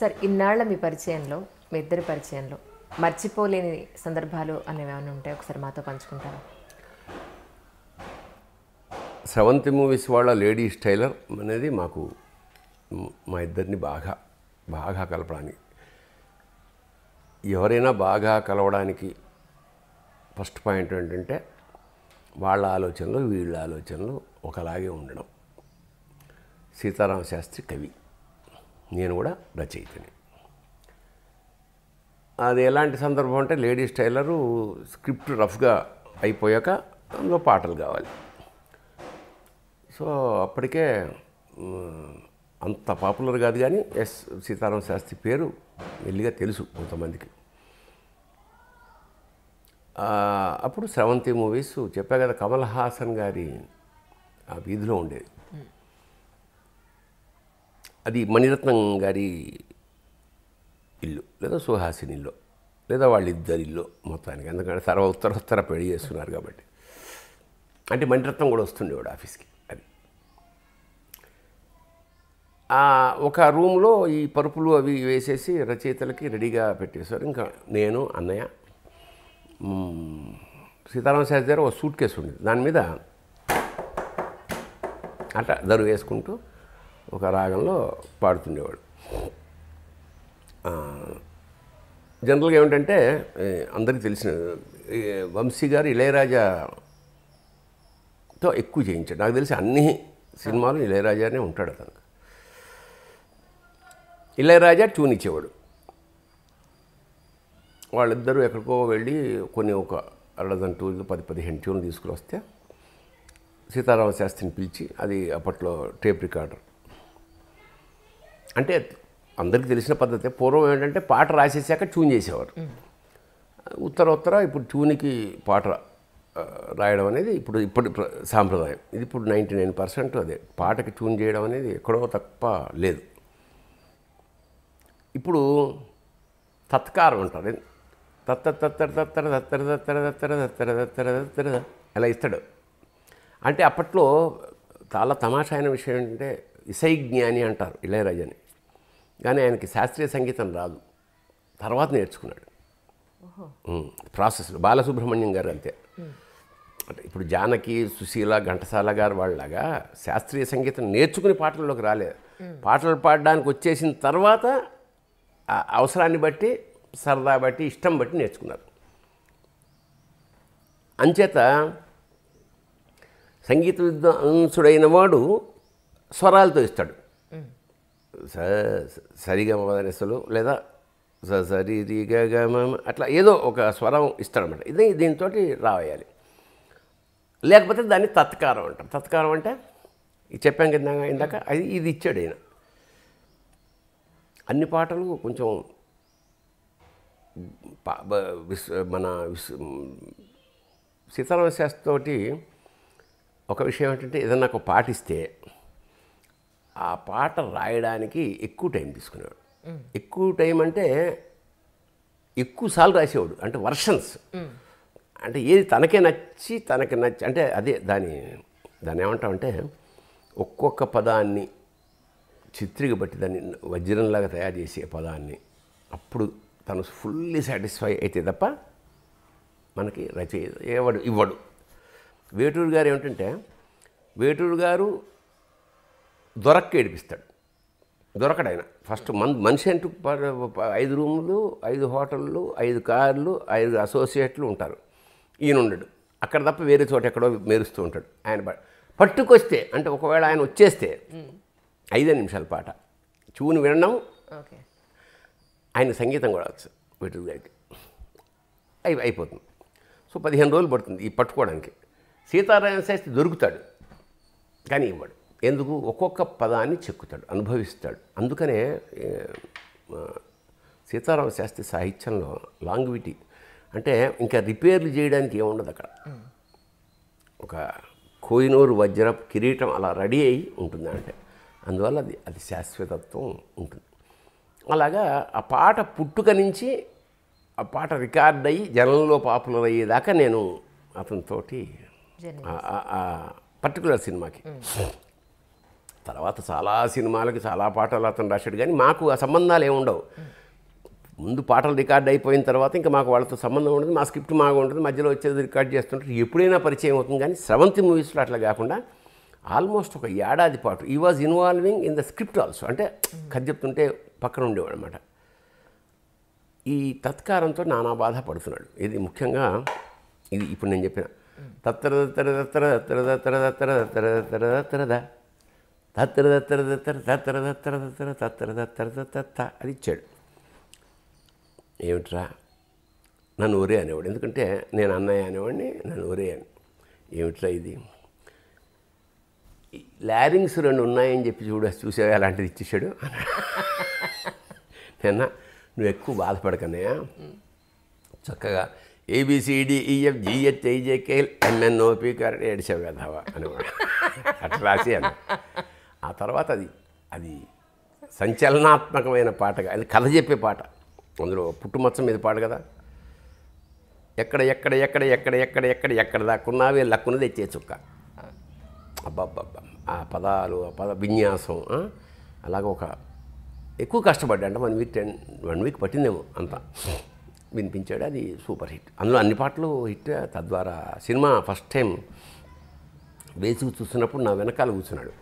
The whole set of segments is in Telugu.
సార్ ఇన్నాళ్ళ మీ పరిచయంలో మీ ఇద్దరి పరిచయంలో మర్చిపోలేని సందర్భాలు అనేవి ఏమైనా ఉంటాయి ఒకసారి మాతో పంచుకుంటారా సెవెంత్ మూవీస్ వాళ్ళ లేడీ స్టైలర్ అనేది మాకు మా ఇద్దరిని బాగా బాగా కలపడానికి ఎవరైనా బాగా కలవడానికి ఫస్ట్ పాయింట్ ఏంటంటే వాళ్ళ ఆలోచనలు వీళ్ళ ఆలోచనలు ఒకలాగే ఉండడం సీతారామ శాస్త్రి కవి నేను కూడా రచయితని అది ఎలాంటి సందర్భం అంటే లేడీస్ టైలరు స్క్రిప్ట్ రఫ్గా అయిపోయాక అందులో పాటలు కావాలి సో అప్పటికే అంత పాపులర్ కాదు కానీ ఎస్ సీతారాం శాస్త్రి పేరు మెల్లిగా తెలుసు కొంతమందికి అప్పుడు సెవెంతీ మూవీస్ చెప్పా కదా కమల్ హాసన్ గారి ఆ వీధిలో ఉండేది అది మణిరత్నం గారి ఇల్లు లేదా సుహాసిని ఇల్లు లేదా వాళ్ళిద్దరి ఇల్లు మొత్తానికి ఎందుకంటే సర్వ ఉత్తర పెళ్లి చేస్తున్నారు కాబట్టి అంటే మణిరత్నం కూడా వస్తుండేవాడు ఆఫీస్కి అది ఒక రూమ్లో ఈ పరుపులు అవి వేసేసి రచయితలకి రెడీగా పెట్టేశారు ఇంకా నేను అన్నయ్య సీతారామ శాస్త్రి గారు ఒక సూట్ కేసు ఉండేది దాని మీద అట్లా ధరు వేసుకుంటూ ఒక రాగంలో పాడుతుండేవాడు జనరల్గా ఏమిటంటే అందరికీ తెలిసిన వంశీ గారు ఇళయరాజాతో ఎక్కువ చేయించాడు నాకు తెలిసి అన్ని సినిమాలు ఇళయరాజానే ఉంటాడు అతను ఇళయరాజా ట్యూన్ ఇచ్చేవాడు వాళ్ళిద్దరూ ఎక్కడికో వెళ్ళి కొన్ని ఒక అరడజన్ ట్యూన్లు పది పదిహేను ట్యూన్లు తీసుకుని వస్తే సీతారామ శాస్త్రిని పిలిచి అది అప్పట్లో టేప్ రికార్డర్ అంటే అందరికీ తెలిసిన పద్ధతి పూర్వం ఏంటంటే పాట రాసేసాక ట్యూన్ చేసేవారు ఉత్తర ఉత్తర ఇప్పుడు ట్యూన్కి పాట రాయడం అనేది ఇప్పుడు ఇప్పటి సాంప్రదాయం ఇది ఇప్పుడు నైంటీ నైన్ పర్సెంట్ అదే పాటకి ట్యూన్ చేయడం అనేది ఎక్కడో తప్ప లేదు ఇప్పుడు తత్కారం అంటారు తత్తర తత్తర తత్తర తత్తర తత్తర తత్తర తత్తర తత్తర తత్తర అలా ఇస్తాడు అంటే అప్పట్లో చాలా తమాషా అయిన విషయం ఏంటంటే ఇసైజ్ఞాని అంటారు ఇళయరాజని కానీ ఆయనకి శాస్త్రీయ సంగీతం రాదు తర్వాత నేర్చుకున్నాడు ప్రాసెస్లో బాలసుబ్రహ్మణ్యం గారు అంతే అంటే ఇప్పుడు జానకి సుశీల ఘంటసాల గారు వాళ్ళలాగా శాస్త్రీయ సంగీతం నేర్చుకుని పాటల్లోకి రాలేదు పాటలు పాడడానికి వచ్చేసిన తర్వాత అవసరాన్ని బట్టి సరదా బట్టి ఇష్టం బట్టి నేర్చుకున్నారు అంచేత సంగీత విద్వాంసుడైన వాడు స్వరాలతో ఇస్తాడు స సరిగా అసలు లేదా స సరి అట్లా ఏదో ఒక స్వరం ఇస్తాడనమాట ఇది దీంతో రావేయాలి లేకపోతే దాన్ని తత్కారం అంటారు తత్కారం అంటే చెప్పాం కింద ఇందాక అది ఇది ఇచ్చాడు ఆయన అన్ని పాటలు కొంచెం మన సీతారామ శాస్త్రితోటి ఒక విషయం ఏంటంటే ఏదన్నా ఒక పాటిస్తే ఆ పాట రాయడానికి ఎక్కువ టైం తీసుకునేవాడు ఎక్కువ టైం అంటే ఎక్కువసార్లు రాసేవాడు అంటే వర్షన్స్ అంటే ఏది తనకే నచ్చి తనకి నచ్చి అంటే అదే దాని దాన్ని ఏమంటామంటే ఒక్కొక్క పదాన్ని చిత్రిక బట్టి దాన్ని వజ్రంలాగా తయారు చేసే పదాన్ని అప్పుడు తను ఫుల్లీ సాటిస్ఫై అయితే తప్ప మనకి రచయి ఇవ్వడు వేటూరు గారు ఏమిటంటే వేటూరు గారు దొరక్క ఏడిపిస్తాడు దొరకడైన ఫస్ట్ మన్ మనిషి అంటూ ఐదు రూములు ఐదు హోటళ్ళు ఐదు కార్లు ఐదు అసోసియేట్లు ఉంటారు ఈయన ఉండడు అక్కడ తప్ప వేరే చోట ఎక్కడో మెరుస్తూ ఉంటాడు ఆయన పట్టుకొస్తే అంటే ఒకవేళ ఆయన వచ్చేస్తే ఐదే నిమిషాల పాట చూని వినడం ఆయన సంగీతం కూడా వచ్చు వీటి దగ్గరికి అయి అయిపోతుంది సో పదిహేను రోజులు పడుతుంది ఈ పట్టుకోవడానికి సీతారాయణ శాస్త్రి దొరుకుతాడు కానీ ఇవ్వడు ఎందుకు ఒక్కొక్క పదాన్ని చెక్కుతాడు అనుభవిస్తాడు అందుకనే సీతారామ శాస్త్రి సాహిత్యంలో లాంగ్విటీ అంటే ఇంకా రిపేర్లు చేయడానికి ఏముండదు అక్కడ ఒక కోయినూరు వజ్ర కిరీటం అలా రెడీ అయి ఉంటుంది అంటే అందువల్ల అది అది శాశ్వతత్వం ఉంటుంది అలాగా ఆ పాట పుట్టుక నుంచి ఆ పాట రికార్డ్ అయ్యి జనంలో పాపులర్ అయ్యేదాకా నేను అతనితోటి పర్టికులర్ సినిమాకి తర్వాత చాలా సినిమాలకు చాలా పాటలు అతను రాశాడు కానీ మాకు ఆ సంబంధాలు ఏముండవు ముందు పాటలు రికార్డ్ అయిపోయిన తర్వాత ఇంకా మాకు వాళ్ళతో సంబంధం ఉండదు మా స్క్రిప్ట్ మాగా ఉంటుంది మధ్యలో వచ్చేది రికార్డ్ చేస్తుంటారు ఎప్పుడైనా పరిచయం అవుతుంది కానీ సెవెంత్ మూవీస్లో అట్లా కాకుండా ఆల్మోస్ట్ ఒక ఏడాది పాటు ఈ was involving in the script also అంటే కథ చెప్తుంటే పక్కన ఉండేవాడు అనమాట ఈ తత్కారంతో నానా బాధ పడుతున్నాడు ఇది ముఖ్యంగా ఇది ఇప్పుడు నేను చెప్పిన తత్తర తత్తర తత్తర తత్తర తత్తర తత్తర తత్తర తత్తర తత్తరదా తత్తర తత్తర తత్తర తత్తర తత్తర తత్తర తత్తర తత్తర తత్త అది ఇచ్చాడు ఏమిట్రా నన్ను ఒరే అనేవాడు ఎందుకంటే నేను అన్నయ్య అనేవాడిని నన్ను ఒరే అని ఏమిట్రా ఇది లారింగ్స్ రెండు ఉన్నాయని చెప్పి చూడ చూసేవా అలాంటిది ఇచ్చేసాడు నిన్న నువ్వు ఎక్కువ బాధపడకన్నయ్యా చక్కగా E F G H I J K L M N O P correct ఏడిసావు కదవా అనేవాడు అట్లా రాసి అన్న ఆ తర్వాత అది అది సంచలనాత్మకమైన పాటగా అది కథ చెప్పే పాట అందులో పుట్టుమచ్చం మీద పాట కదా ఎక్కడ ఎక్కడ ఎక్కడ ఎక్కడ ఎక్కడ ఎక్కడ ఎక్కడ దాక్కున్నావే లక్కున తెచ్చే చుక్క అబ్బాబ్బాబ్బా ఆ పదాలు ఆ పద విన్యాసం అలాగ ఒక ఎక్కువ కష్టపడ్డా అంటే one week ten one week పట్టిందేమో అంతా వినిపించాడు అది సూపర్ హిట్ అందులో అన్ని పాటలు హిట్ తద్వారా సినిమా ఫస్ట్ టైం వేసి చూస్తున్నప్పుడు నా వెనకాల కూర్చున్నాడు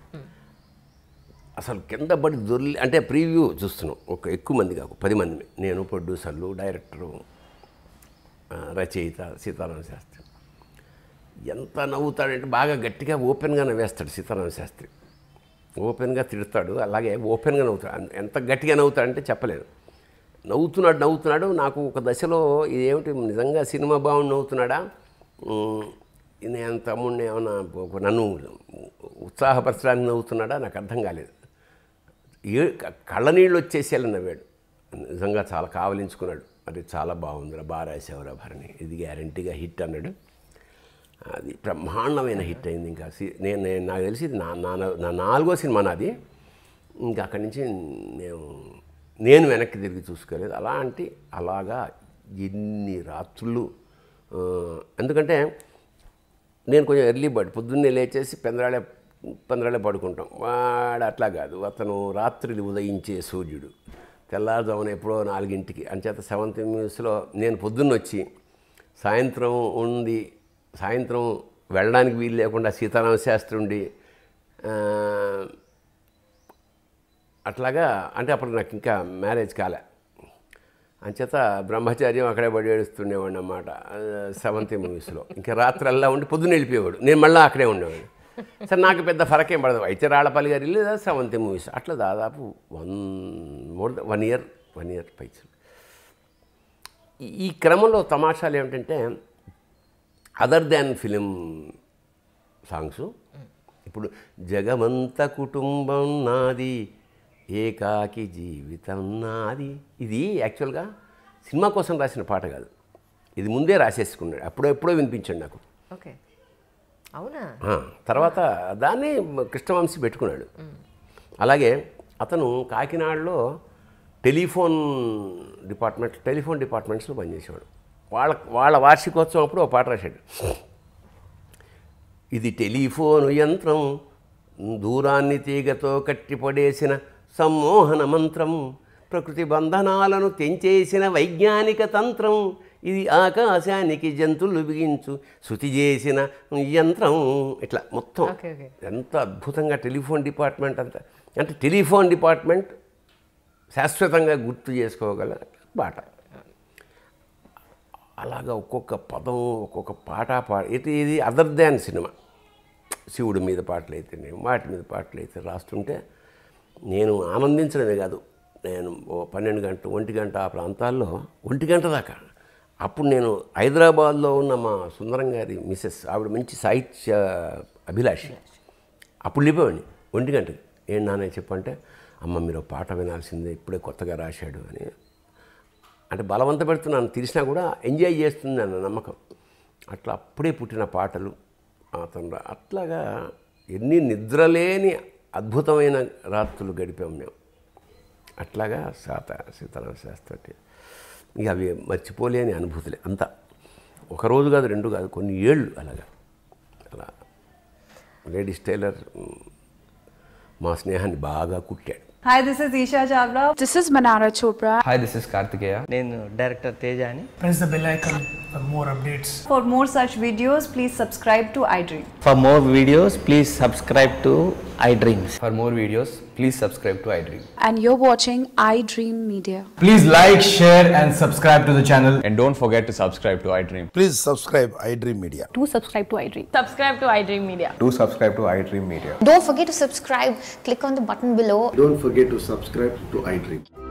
అసలు కింద పడి దొరి అంటే ప్రీవ్యూ చూస్తున్నాం ఒక ఎక్కువ మంది కాకు పది మంది నేను ప్రొడ్యూసర్లు డైరెక్టరు రచయిత సీతారామ శాస్త్రి ఎంత నవ్వుతాడంటే బాగా గట్టిగా ఓపెన్గా నవ్వేస్తాడు సీతారామ శాస్త్రి ఓపెన్గా తిడతాడు అలాగే ఓపెన్గా నవ్వుతాడు ఎంత గట్టిగా నవ్వుతాడంటే చెప్పలేదు నవ్వుతున్నాడు నవ్వుతున్నాడు నాకు ఒక దశలో ఇదేమిటి నిజంగా సినిమా బాగుండి నవ్వుతున్నాడా నేను తమ్ముడిని ఏమైనా నన్ను ఉత్సాహపరచడానికి నవ్వుతున్నాడా నాకు అర్థం కాలేదు ఏ కళ్ళనీళ్ళు వచ్చేసేయాలని నవ్వాడు నిజంగా చాలా కావలించుకున్నాడు మరి చాలా బాగుందిరా బాగా రాసేవరా భరణి ఇది గ్యారంటీగా హిట్ అన్నాడు అది బ్రహ్మాండమైన హిట్ అయింది ఇంకా నేను నేను నాకు తెలిసి ఇది నా నా నాలుగో సినిమా నాది ఇంకా అక్కడి నుంచి నేను నేను వెనక్కి తిరిగి చూసుకోలేదు అలాంటి అలాగా ఎన్ని రాత్రులు ఎందుకంటే నేను కొంచెం ఎర్లీ బర్డ్ పొద్దున్నే లేచేసి పెందరాళే పందరాలే పడుకుంటాం వాడు అట్లా కాదు అతను రాత్రులు ఉదయించే సూర్యుడు తెల్లారుజామున ఎప్పుడో నాలుగింటికి అంచేత సెవెంత్ న్యూస్లో నేను పొద్దున్న వచ్చి సాయంత్రం ఉండి సాయంత్రం వెళ్ళడానికి వీలు లేకుండా సీతారామ శాస్త్రి ఉండి అట్లాగా అంటే అప్పుడు నాకు ఇంకా మ్యారేజ్ కాలే అంచేత బ్రహ్మచార్యం అక్కడే పడి ఏడుస్తుండేవాడిని అన్నమాట సెవెంత్ మూవీస్లో ఇంకా రాత్రల్లా ఉండి పొద్దున్న వెళ్ళిపోయేవాడు నేను మళ్ళీ అక్కడే ఉండేవాడిని సరే నాకు పెద్ద ఫరక్ ఏం పడదు అయితే రాళ్ళపల్లి గారి లేదా సెవెంతి మూవీస్ అట్లా దాదాపు one more one year one year పైచు ఈ క్రమంలో తమాషాలు ఏమిటంటే అదర్ దాన్ ఫిలిం సాంగ్స్ ఇప్పుడు జగమంత కుటుంబం నాది ఏకాకి జీవితం నాది ఇది యాక్చువల్గా సినిమా కోసం రాసిన పాట కాదు ఇది ముందే రాసేసుకున్నాడు అప్పుడో ఎప్పుడో వినిపించాడు నాకు ఓకే అవునా తర్వాత దాన్ని కృష్ణవంశీ పెట్టుకున్నాడు అలాగే అతను కాకినాడలో టెలిఫోన్ డిపార్ట్మెంట్ టెలిఫోన్ డిపార్ట్మెంట్స్లో పనిచేసేవాడు వాళ్ళ వాళ్ళ వార్షికోత్సవం అప్పుడు ఒక పాట రాశాడు ఇది టెలిఫోన్ యంత్రం దూరాన్ని తీగతో కట్టిపడేసిన సమ్మోహన మంత్రం ప్రకృతి బంధనాలను తెంచేసిన వైజ్ఞానిక తంత్రం ఇది ఆకాశానికి జంతువులు బిగించు శృతి చేసిన యంత్రం ఇట్లా మొత్తం ఎంత అద్భుతంగా టెలిఫోన్ డిపార్ట్మెంట్ అంతా అంటే టెలిఫోన్ డిపార్ట్మెంట్ శాశ్వతంగా గుర్తు చేసుకోగల బాట అలాగా ఒక్కొక్క పదం ఒక్కొక్క పాట పాడ ఇది ఇది అదర్ దాన్ సినిమా శివుడి మీద పాటలు అయితే వాటి మీద పాటలు అయితే రాస్తుంటే నేను ఆనందించడమే కాదు నేను ఓ పన్నెండు గంట ఒంటి గంట ఆ ప్రాంతాల్లో ఒంటి గంట దాకా అప్పుడు నేను హైదరాబాద్లో ఉన్న మా సుందరం గారి మిస్సెస్ ఆవిడ మంచి సాహిత్య అభిలాషి అప్పుడు లేపేవాడిని ఒంటి గంటకి ఏం నానే చెప్పంటే అమ్మ మీరు పాట వినాల్సిందే ఇప్పుడే కొత్తగా రాశాడు అని అంటే బలవంత పెడుతున్నాను తెలిసినా కూడా ఎంజాయ్ చేస్తుంది అన్న నమ్మకం అట్లా అప్పుడే పుట్టిన పాటలు అతను అట్లాగా ఎన్ని నిద్రలేని అద్భుతమైన రాత్రులు గడిపే మేము అట్లాగా సాత సీతారామ శాస్త్రి అంటే ఇక అవి మర్చిపోలేని అనుభూతులే అంత ఒకరోజు కాదు రెండు కాదు కొన్ని ఏళ్ళు అలాగా అలా లేడీస్ టైలర్ మా స్నేహాన్ని బాగా కుట్టాడు Hi, this is Isha Chavla. This is Manara Chopra. Hi, this is Kartikeya. Then director Tejani. Press the bell for more updates. For more such videos, please subscribe to iDream. For more videos, please subscribe to iDreams. For more videos, please subscribe to iDream. And you're watching iDream Media. Please like, share and subscribe to the channel. And don't forget to subscribe to iDream. Please subscribe iDream Media. Do subscribe to iDream. Subscribe to iDream Media. Do subscribe to iDream Media. Don't forget to subscribe. Click on the button below. Don't forget forget to subscribe to iDream.